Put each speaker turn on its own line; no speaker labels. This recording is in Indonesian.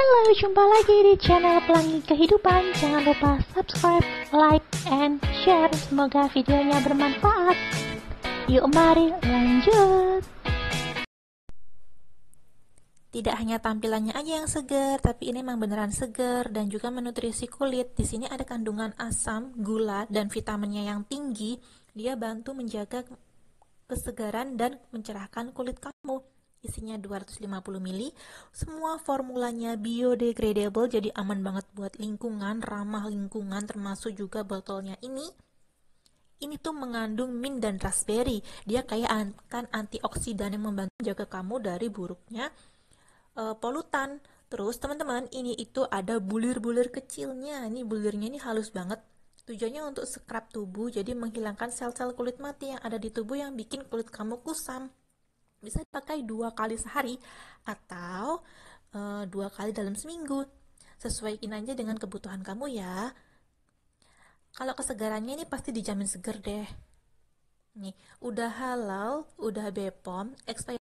Hello, jumpa lagi di channel Pelangi Kehidupan. Jangan lupa subscribe, like, and share. Semoga videonya bermanfaat. Yuk mari lanjut. Tidak hanya tampilannya
aja yang segar, tapi ini memang beneran segar dan juga menutrisi kulit. Di sini ada kandungan asam, gula, dan vitaminnya yang tinggi. Dia bantu menjaga kesegaran dan mencerahkan kulit kamu isinya 250 ml. Semua formulanya biodegradable jadi aman banget buat lingkungan, ramah lingkungan termasuk juga botolnya ini. Ini tuh mengandung mint dan raspberry. Dia kayak akan antioksidan yang membantu menjaga kamu dari buruknya e, polutan. Terus teman-teman, ini itu ada bulir-bulir kecilnya. Ini bulirnya ini halus banget. Tujuannya untuk scrub tubuh, jadi menghilangkan sel-sel kulit mati yang ada di tubuh yang bikin kulit kamu kusam bisa dipakai dua kali sehari atau e, dua kali dalam seminggu. sesuai aja dengan kebutuhan kamu ya. Kalau kesegarannya ini pasti dijamin seger deh. Nih, udah halal, udah bepom expired